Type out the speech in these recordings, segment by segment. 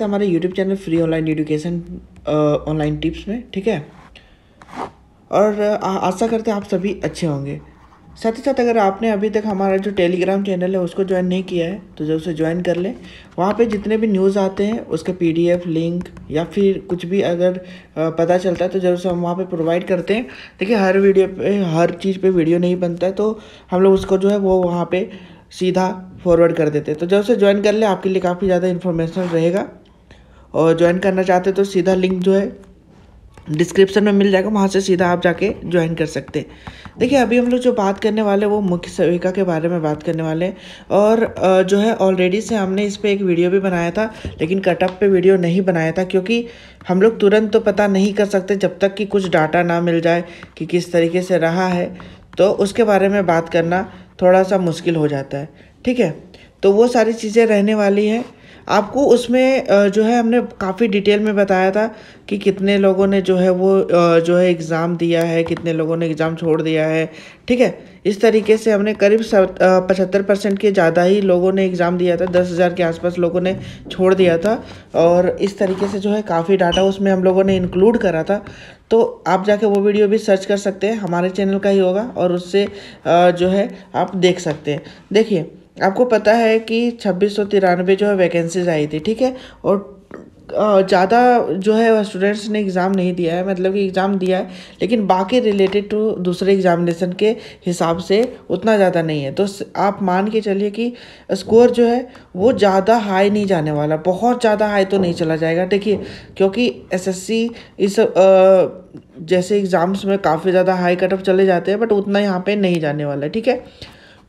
तो हमारे YouTube channel free online education online tips में ठीक है और uh, आशा करते हैं आप सभी अच्छे होंगे साथ ही साथ अगर आपने अभी तक हमारा जो टेलीग्राम चैनल है उसको ज्वाइन नहीं किया है तो जब उसे ज्वाइन कर लें वहाँ पे जितने भी न्यूज़ आते हैं उसका पीडीएफ लिंक या फिर कुछ भी अगर uh, पता चलता है तो जरूर से हम वहाँ पे प्रोवाइड करते हैं देखिए हर वीडियो पे हर चीज़ पे वीडियो नहीं बनता है तो हम लोग उसको जो है वो वहाँ पर सीधा फॉरवर्ड कर देते हैं तो जब से ज्वाइन कर लें आपके लिए काफ़ी ज़्यादा इन्फॉर्मेशन रहेगा और ज्वाइन करना चाहते हैं तो सीधा लिंक जो है डिस्क्रिप्शन में मिल जाएगा वहाँ से सीधा आप जाके ज्वाइन कर सकते हैं देखिए अभी हम लोग जो बात करने वाले वो मुख्य सेविका के बारे में बात करने वाले हैं और जो है ऑलरेडी से हमने इस पर एक वीडियो भी बनाया था लेकिन कटअप पे वीडियो नहीं बनाया था क्योंकि हम लोग तुरंत तो पता नहीं कर सकते जब तक कि कुछ डाटा ना मिल जाए कि किस तरीके से रहा है तो उसके बारे में बात करना थोड़ा सा मुश्किल हो जाता है ठीक है तो वो सारी चीज़ें रहने वाली हैं आपको उसमें जो है हमने काफ़ी डिटेल में बताया था कि कितने लोगों ने जो है वो जो है एग्ज़ाम दिया है कितने लोगों ने एग्ज़ाम छोड़ दिया है ठीक है इस तरीके से हमने करीब पचहत्तर परसेंट के ज़्यादा ही लोगों ने एग्ज़ाम दिया था दस हज़ार के आसपास लोगों ने छोड़ दिया था और इस तरीके से जो है काफ़ी डाटा उसमें हम लोगों ने इंक्लूड करा था तो आप जाके वो वीडियो भी सर्च कर सकते हैं हमारे चैनल का ही होगा और उससे जो है आप देख सकते हैं देखिए आपको पता है कि छब्बीस सौ तिरानवे जो है वैकेंसीज आई थी ठीक है और ज़्यादा जो है स्टूडेंट्स ने एग्ज़ाम नहीं दिया है मतलब कि एग्ज़ाम दिया है लेकिन बाकी रिलेटेड टू दूसरे एग्ज़ामिनेशन के हिसाब से उतना ज़्यादा नहीं है तो आप मान के चलिए कि स्कोर जो है वो ज़्यादा हाई नहीं जाने वाला बहुत ज़्यादा हाई तो नहीं चला जाएगा देखिए क्योंकि एसएससी इस आ, जैसे एग्ज़ाम्स में काफ़ी ज़्यादा हाई कटअप चले जाते हैं बट उतना यहाँ पर नहीं जाने वाला है ठीक है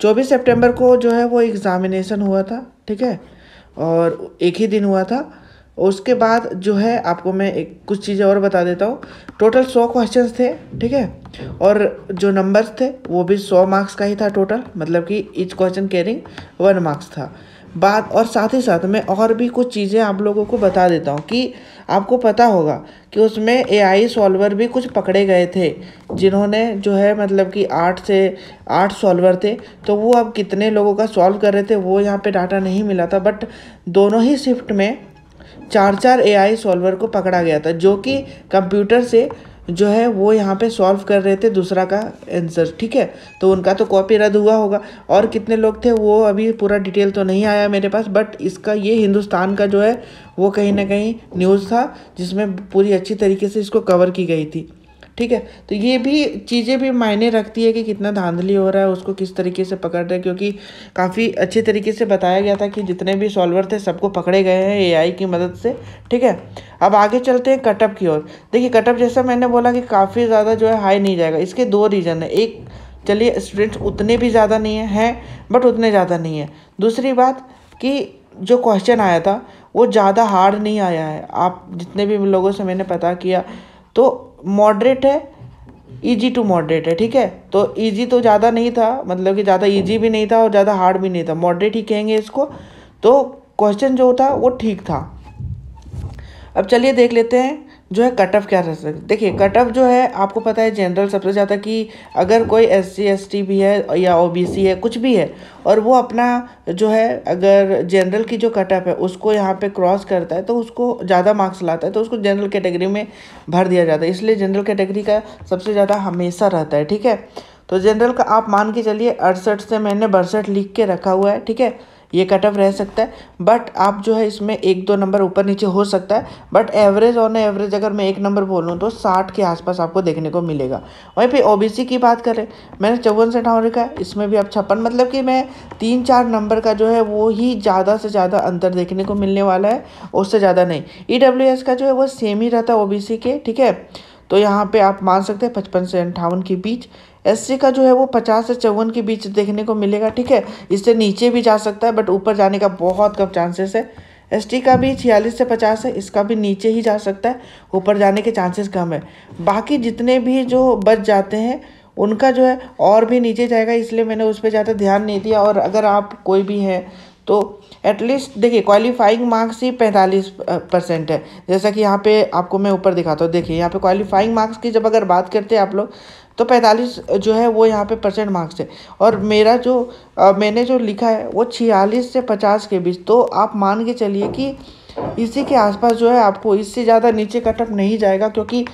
चौबीस सितंबर को जो है वो एग्ज़ामिनेशन हुआ था ठीक है और एक ही दिन हुआ था उसके बाद जो है आपको मैं एक कुछ चीज़ें और बता देता हूँ टोटल सौ क्वेश्चंस थे ठीक है और जो नंबर्स थे वो भी सौ मार्क्स का ही था टोटल मतलब कि each question carrying one marks था बात और साथ ही साथ मैं और भी कुछ चीज़ें आप लोगों को बता देता हूँ कि आपको पता होगा कि उसमें ए आई सॉल्वर भी कुछ पकड़े गए थे जिन्होंने जो है मतलब कि आठ से आठ सॉल्वर थे तो वो अब कितने लोगों का सॉल्व कर रहे थे वो यहाँ पे डाटा नहीं मिला था बट दोनों ही शिफ्ट में चार चार ए आई सॉल्वर को पकड़ा गया था जो कि कंप्यूटर से जो है वो यहाँ पे सॉल्व कर रहे थे दूसरा का आंसर ठीक है तो उनका तो कॉपी रद्द हुआ होगा और कितने लोग थे वो अभी पूरा डिटेल तो नहीं आया मेरे पास बट इसका ये हिंदुस्तान का जो है वो कहीं ना कहीं न्यूज़ था जिसमें पूरी अच्छी तरीके से इसको कवर की गई थी ठीक है तो ये भी चीज़ें भी मायने रखती है कि कितना धांधली हो रहा है उसको किस तरीके से पकड़ रहे क्योंकि काफ़ी अच्छे तरीके से बताया गया था कि जितने भी सॉल्वर थे सबको पकड़े गए हैं एआई की मदद से ठीक है अब आगे चलते हैं कटअप की ओर देखिए कटअप जैसा मैंने बोला कि काफ़ी ज़्यादा जो है हाई नहीं जाएगा इसके दो रीज़न है एक चलिए स्टूडेंट्स उतने भी ज़्यादा नहीं है, हैं बट उतने ज़्यादा नहीं है दूसरी बात कि जो क्वेश्चन आया था वो ज़्यादा हार्ड नहीं आया है आप जितने भी लोगों से मैंने पता किया तो मॉडरेट है ईजी टू मॉडरेट है ठीक है तो ईजी तो ज़्यादा नहीं था मतलब कि ज़्यादा ईजी भी नहीं था और ज़्यादा हार्ड भी नहीं था मॉडरेट ही कहेंगे इसको तो क्वेश्चन जो था वो ठीक था अब चलिए देख लेते हैं जो है कट ऑफ क्या रह सकते देखिए कट ऑफ जो है आपको पता है जनरल सबसे ज़्यादा कि अगर कोई एस सी एस टी भी है या ओ बी सी है कुछ भी है और वो अपना जो है अगर जनरल की जो कट ऑफ है उसको यहाँ पे क्रॉस करता है तो उसको ज़्यादा मार्क्स लाता है तो उसको जनरल कैटेगरी में भर दिया जाता है इसलिए जनरल कैटेगरी का सबसे ज़्यादा हमेशा रहता है ठीक है तो जनरल का आप मान के चलिए अड़सठ से मैंने बड़सठ लिख के रखा हुआ है ठीक है ये कट ऑफ रह सकता है बट आप जो है इसमें एक दो नंबर ऊपर नीचे हो सकता है बट एवरेज ऑन एवरेज अगर मैं एक नंबर बोलूँ तो साठ के आसपास आपको देखने को मिलेगा वहीं पर ओ की बात करें मैंने चौवन से अठावन रखा है इसमें भी आप छप्पन मतलब कि मैं तीन चार नंबर का जो है वो ही ज़्यादा से ज़्यादा अंतर देखने को मिलने वाला है उससे ज़्यादा नहीं ई e का जो है वो सेम ही रहता है ओ के ठीक है तो यहाँ पे आप मान सकते हैं पचपन से अंठावन के बीच एससी का जो है वो पचास से चौवन के बीच देखने को मिलेगा ठीक है इससे नीचे भी जा सकता है बट ऊपर जाने का बहुत कम चांसेस है एस का भी छियालीस से पचास है इसका भी नीचे ही जा सकता है ऊपर जाने के चांसेस कम है बाकी जितने भी जो बच जाते हैं उनका जो है और भी नीचे जाएगा इसलिए मैंने उस पर ज़्यादा ध्यान नहीं दिया और अगर आप कोई भी हैं तो एटलीस्ट देखिए क्वालिफाइंग मार्क्स ही पैंतालीस परसेंट है जैसा कि यहाँ पे आपको मैं ऊपर दिखाता हूँ देखिए यहाँ पे क्वालिफाइंग मार्क्स की जब अगर बात करते हैं आप लोग तो पैंतालीस जो है वो यहाँ पे परसेंट मार्क्स है और मेरा जो आ, मैंने जो लिखा है वो छियालीस से पचास के बीच तो आप मान के चलिए कि इसी के आसपास जो है आपको इससे ज़्यादा नीचे कटअप नहीं जाएगा क्योंकि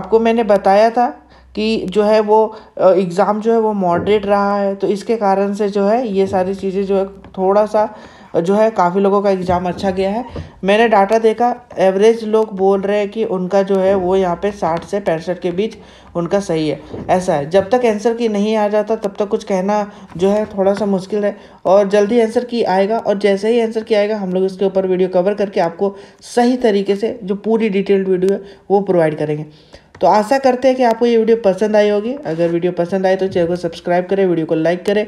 आपको मैंने बताया था कि जो है वो एग्ज़ाम जो है वो मॉडरेट रहा है तो इसके कारण से जो है ये सारी चीज़ें जो है थोड़ा सा जो है काफ़ी लोगों का एग्ज़ाम अच्छा गया है मैंने डाटा देखा एवरेज लोग बोल रहे हैं कि उनका जो है वो यहाँ पे साठ से पैंसठ के बीच उनका सही है ऐसा है जब तक आंसर की नहीं आ जाता तब तक कुछ कहना जो है थोड़ा सा मुश्किल है और जल्दी आंसर की आएगा और जैसे ही आंसर की आएगा हम लोग इसके ऊपर वीडियो कवर करके आपको सही तरीके से जो पूरी डिटेल्ड वीडियो है वो प्रोवाइड करेंगे तो आशा करते हैं कि आपको ये वीडियो पसंद आई होगी अगर वीडियो पसंद आए तो चैनल को सब्सक्राइब करें वीडियो को लाइक करें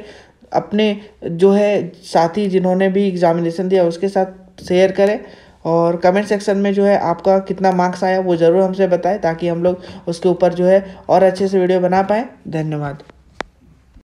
अपने जो है साथी जिन्होंने भी एग्जामिनेशन दिया उसके साथ शेयर करें और कमेंट सेक्शन में जो है आपका कितना मार्क्स आया वो ज़रूर हमसे बताएं ताकि हम लोग उसके ऊपर जो है और अच्छे से वीडियो बना पाएँ धन्यवाद